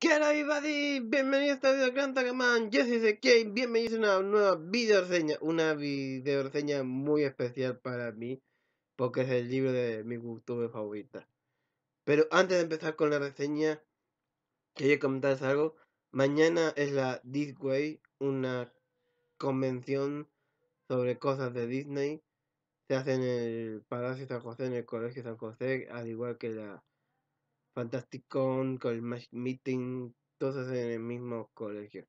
¿Qué era everybody? Bienvenidos a esta video Canta Tagaman, yo soy bienvenidos a una nueva video reseña, una video reseña muy especial para mí, porque es el libro de mi youtube favorita. Pero antes de empezar con la reseña, quería comentarles algo. Mañana es la Disney, una convención sobre cosas de Disney. Se hace en el Palacio San José, en el Colegio San José, al igual que la Fantastic con el Magic Meeting, todos en el mismo colegio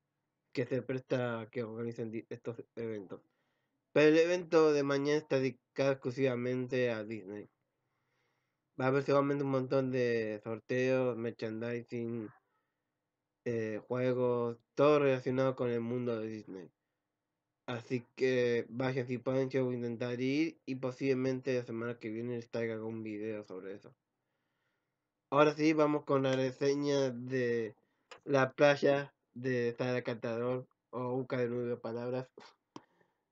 que se presta a que organicen estos eventos. Pero el evento de mañana está dedicado exclusivamente a Disney. Va a haber seguramente un montón de sorteos, merchandising, eh, juegos, todo relacionado con el mundo de Disney. Así que vaya si pueden, yo voy a intentar ir y posiblemente la semana que viene les traiga algún video sobre eso. Ahora sí, vamos con la reseña de la playa de Sara Cantador o de de palabras.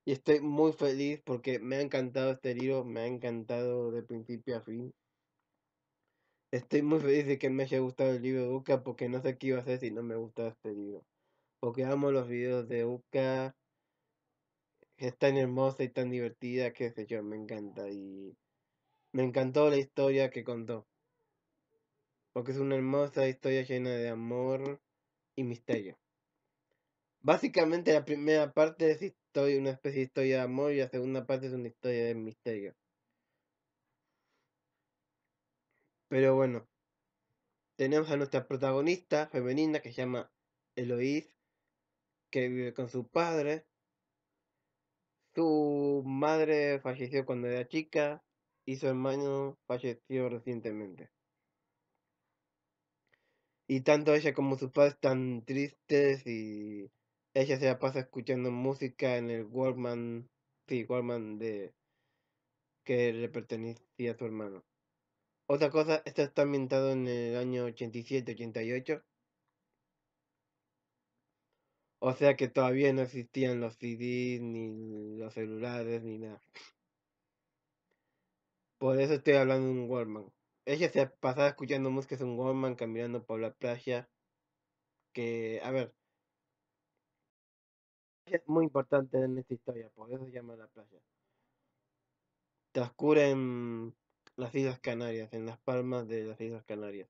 Y estoy muy feliz porque me ha encantado este libro, me ha encantado de principio a fin. Estoy muy feliz de que me haya gustado el libro de Uca porque no sé qué iba a hacer si no me gustaba este libro. Porque amo los videos de Uca. Es tan hermosa y tan divertida, qué sé yo, me encanta. Y me encantó la historia que contó porque es una hermosa historia llena de amor y misterio. Básicamente la primera parte es historia, una especie de historia de amor y la segunda parte es una historia de misterio. Pero bueno, tenemos a nuestra protagonista femenina que se llama Eloís, que vive con su padre. Su madre falleció cuando era chica y su hermano falleció recientemente. Y tanto ella como su padre están tristes y ella se la pasa escuchando música en el Walkman, sí, Walkman de que le pertenecía a su hermano. Otra cosa, esto está ambientado en el año 87-88. O sea que todavía no existían los CDs, ni los celulares, ni nada. Por eso estoy hablando de un Walkman ella se pasaba escuchando música de un Goldman caminando por la playa. Que, a ver, es muy importante en esta historia, por eso se llama la playa. Transcurre en las Islas Canarias, en las palmas de las Islas Canarias.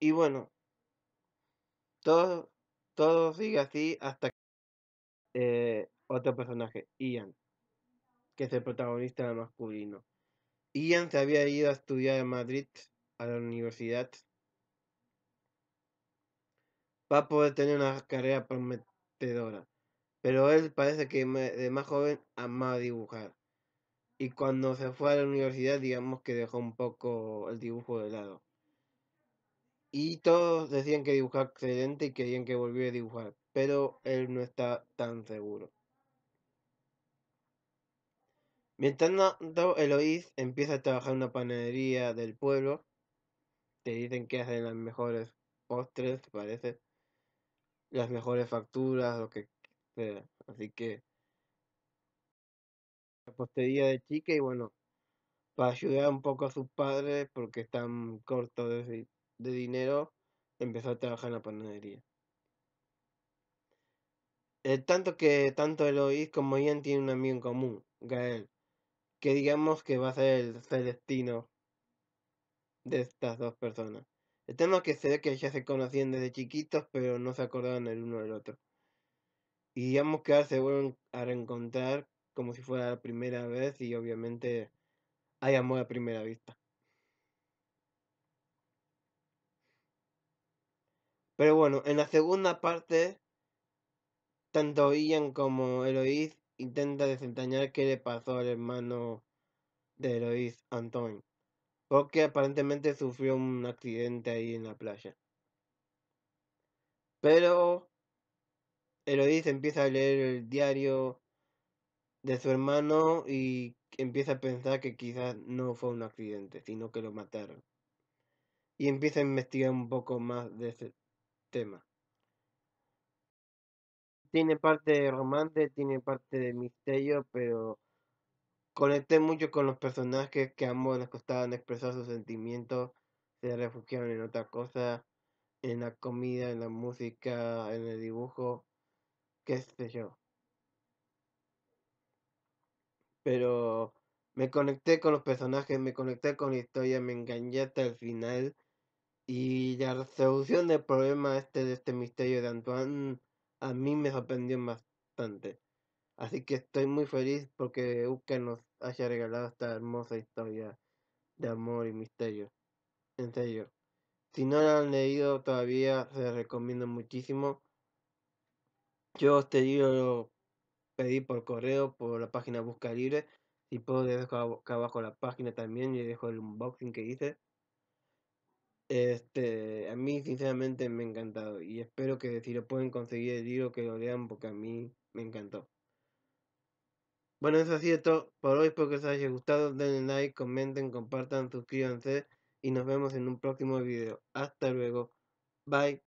Y bueno, todo, todo sigue así hasta que, eh, otro personaje, Ian que es el protagonista masculino. Ian se había ido a estudiar en Madrid a la universidad Para poder tener una carrera prometedora. Pero él parece que de más joven amaba dibujar. Y cuando se fue a la universidad, digamos que dejó un poco el dibujo de lado. Y todos decían que dibujaba excelente y querían que volviera a dibujar, pero él no está tan seguro. Mientras tanto, Eloís empieza a trabajar en una panadería del pueblo. Te dicen que hacen las mejores postres, parece. Las mejores facturas, lo que sea. Así que. La postería de chica y bueno, para ayudar un poco a sus padres porque están cortos de, dinero, empezó a trabajar en la panadería. Eh, tanto que tanto Eloís como Ian tienen un amigo en común, Gael, que digamos que va a ser el, destino de estas dos personas. El tema que se que ya se conocían desde chiquitos, pero no se acordaban el uno del otro. Y digamos que ahora se vuelven a reencontrar como si fuera la primera vez y obviamente hay amor a primera vista. Pero bueno, en la segunda parte, tanto Ian como Eloís intenta desentrañar qué le pasó al hermano de Eloís, Antoine, porque aparentemente sufrió un accidente ahí en la playa. Pero Eloís empieza a leer el diario de su hermano y empieza a pensar que quizás no fue un accidente, sino que lo mataron. Y empieza a investigar un poco más de ese tema tiene parte de romance, tiene parte de misterio, pero conecté mucho con los personajes que a ambos les costaban expresar sus sentimientos, se refugiaron en otra cosa, en la comida, en la música, en el dibujo, qué sé yo. Pero me conecté con los personajes, me conecté con la historia, me engañé hasta el final. Y la resolución del problema este de este misterio de Antoine a mí me sorprendió bastante. Así que estoy muy feliz porque Uke nos haya regalado esta hermosa historia de amor y misterio. En serio. Si no la han leído todavía, se recomiendo muchísimo. Yo te libro lo pedí por correo, por la página Busca Libre. Si puedo, dejar acá abajo la página también y dejo el unboxing que hice. Este, a mí sinceramente me ha encantado y espero que si lo pueden conseguir el libro que lo lean porque a mí me encantó. Bueno, eso ha sido todo por hoy, espero que os haya gustado, denle like, comenten, compartan, suscríbanse y nos vemos en un próximo video. Hasta luego, bye.